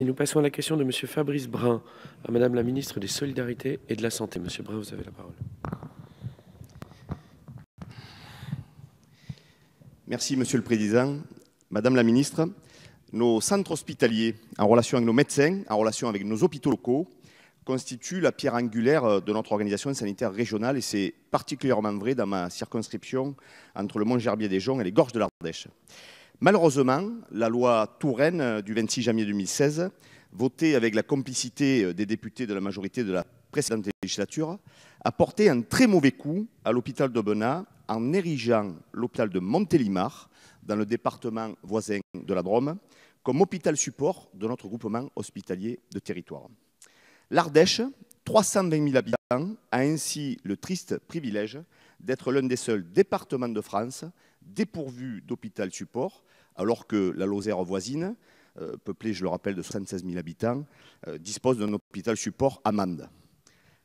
nous passons à la question de M. Fabrice Brun à Madame la ministre des Solidarités et de la Santé. Monsieur Brun, vous avez la parole. Merci, Monsieur le Président. Madame la ministre, nos centres hospitaliers, en relation avec nos médecins, en relation avec nos hôpitaux locaux, constituent la pierre angulaire de notre organisation sanitaire régionale et c'est particulièrement vrai dans ma circonscription entre le Mont-Gerbier des Joncs et les Gorges de l'Ardèche. Malheureusement, la loi Touraine du 26 janvier 2016, votée avec la complicité euh, des députés de la majorité de la précédente législature, a porté un très mauvais coup à l'hôpital d'Aubenas en érigeant l'hôpital de Montélimar, dans le département voisin de la Drôme, comme hôpital support de notre groupement hospitalier de territoire. L'Ardèche, 320 000 habitants, a ainsi le triste privilège d'être l'un des seuls départements de France dépourvus d'hôpital support, alors que la Lozère voisine, euh, peuplée, je le rappelle, de 76 000 habitants, euh, dispose d'un hôpital support à Mende.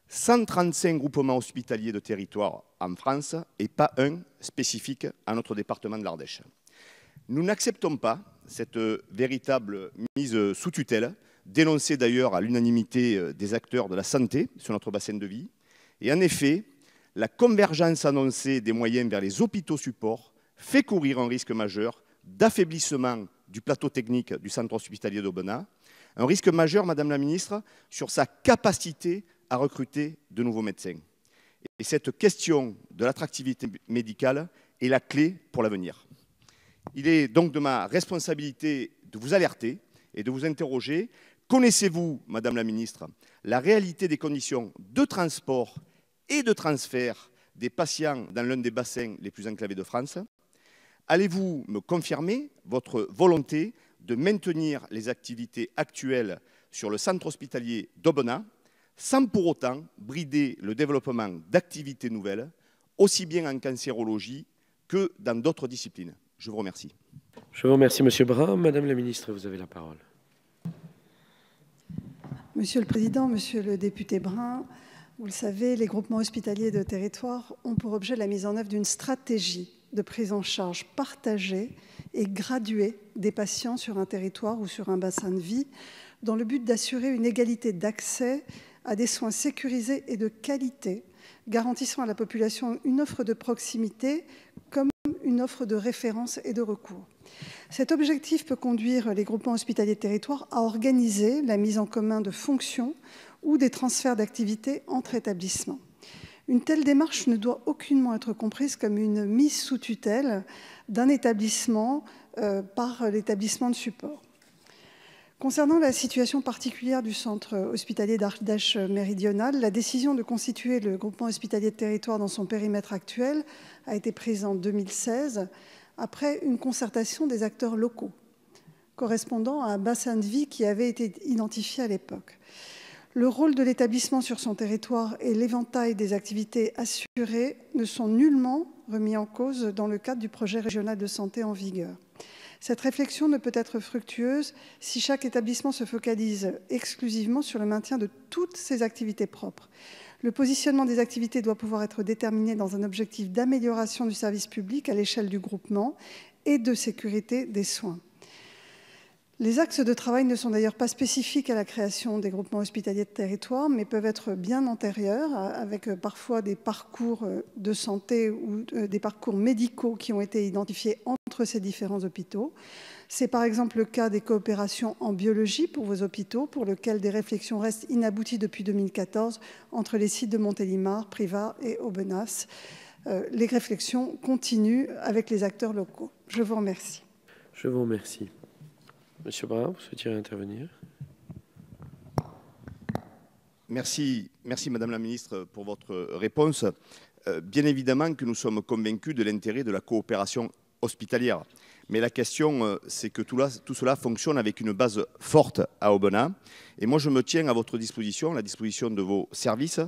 135 groupements hospitaliers de territoire en France et pas un spécifique à notre département de l'Ardèche. Nous n'acceptons pas cette euh, véritable mise sous tutelle, dénoncée d'ailleurs à l'unanimité des acteurs de la santé sur notre bassin de vie. Et en effet, la convergence annoncée des moyens vers les hôpitaux supports fait courir un risque majeur d'affaiblissement du plateau technique du centre hospitalier d'Aubenas, un risque majeur, Madame la Ministre, sur sa capacité à recruter de nouveaux médecins. Et cette question de l'attractivité médicale est la clé pour l'avenir. Il est donc de ma responsabilité de vous alerter et de vous interroger. Connaissez-vous, Madame la Ministre, la réalité des conditions de transport et de transfert des patients dans l'un des bassins les plus enclavés de France Allez-vous me confirmer votre volonté de maintenir les activités actuelles sur le centre hospitalier d'Aubenas sans pour autant brider le développement d'activités nouvelles, aussi bien en cancérologie que dans d'autres disciplines Je vous remercie. Je vous remercie, Monsieur Brun. Madame la ministre, vous avez la parole. Monsieur le Président, Monsieur le député Brun, vous le savez, les groupements hospitaliers de territoire ont pour objet la mise en œuvre d'une stratégie de prise en charge partagée et graduée des patients sur un territoire ou sur un bassin de vie, dans le but d'assurer une égalité d'accès à des soins sécurisés et de qualité, garantissant à la population une offre de proximité comme une offre de référence et de recours. Cet objectif peut conduire les groupements hospitaliers de territoire à organiser la mise en commun de fonctions ou des transferts d'activités entre établissements. Une telle démarche ne doit aucunement être comprise comme une mise sous tutelle d'un établissement euh, par l'établissement de support. Concernant la situation particulière du centre hospitalier d'Ardèche Méridional, la décision de constituer le groupement hospitalier de territoire dans son périmètre actuel a été prise en 2016 après une concertation des acteurs locaux correspondant à un bassin de vie qui avait été identifié à l'époque. Le rôle de l'établissement sur son territoire et l'éventail des activités assurées ne sont nullement remis en cause dans le cadre du projet régional de santé en vigueur. Cette réflexion ne peut être fructueuse si chaque établissement se focalise exclusivement sur le maintien de toutes ses activités propres. Le positionnement des activités doit pouvoir être déterminé dans un objectif d'amélioration du service public à l'échelle du groupement et de sécurité des soins. Les axes de travail ne sont d'ailleurs pas spécifiques à la création des groupements hospitaliers de territoire, mais peuvent être bien antérieurs, avec euh, parfois des parcours euh, de santé ou euh, des parcours médicaux qui ont été identifiés entre ces différents hôpitaux. C'est par exemple le cas des coopérations en biologie pour vos hôpitaux, pour lequel des réflexions restent inabouties depuis 2014 entre les sites de Montélimar, Privas et Aubenas. Les réflexions continuent avec les acteurs locaux. Je vous remercie. Je vous remercie. Monsieur Brun, vous souhaitez intervenir Merci, Madame la Ministre pour votre réponse. Euh, bien évidemment que nous sommes convaincus de l'intérêt de la coopération hospitalière. Mais la question, euh, c'est que tout, tout, cela fonctionne avec une base forte à Aubenas. Et moi, je me tiens à votre disposition, à la disposition de vos services,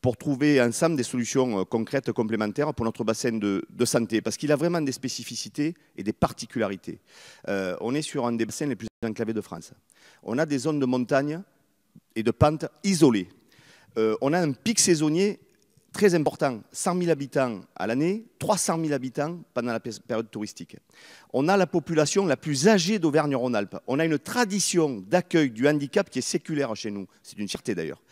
pour trouver ensemble des solutions euh, concrètes complémentaires pour notre bassin de, santé, parce qu'il a vraiment des spécificités et des particularités. Euh, on est sur un des bassins les plus enclavés de France. On a des zones de montagne et de pente isolées. Euh, on a un pic saisonnier très important, 100 000 habitants à l'année, 300 000 habitants pendant la période touristique. On a la population la plus âgée d'Auvergne-Rhône-Alpes. On a une tradition d'accueil du handicap qui est séculaire chez nous. C'est une fierté d'ailleurs.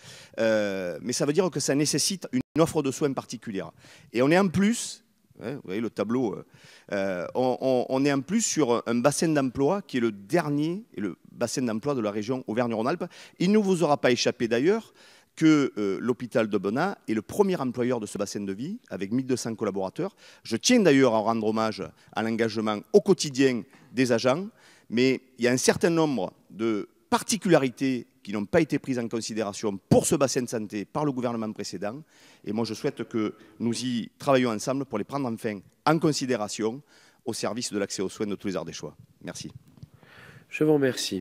Euh, mais ça veut dire que ça nécessite une offre de soins particulière. Et on est en plus, hein, vous voyez le tableau, euh, euh, on, on, est en plus sur un bassin d'emploi qui est le dernier et le bassin d'emploi de la région Auvergne-Rhône-Alpes. Il ne vous aura pas échappé d'ailleurs que euh, l'hôpital de Bonnat est le premier employeur de ce bassin de vie, avec 1200 collaborateurs. Je tiens d'ailleurs à rendre hommage à l'engagement au quotidien des agents, mais il y a un certain nombre de particularités qui n'ont pas été prises en considération pour ce bassin de santé par le gouvernement précédent. Et moi, je souhaite que nous y travaillions ensemble pour les prendre enfin en considération au service de l'accès aux soins de tous les Ardéchois. Merci. Je vous remercie.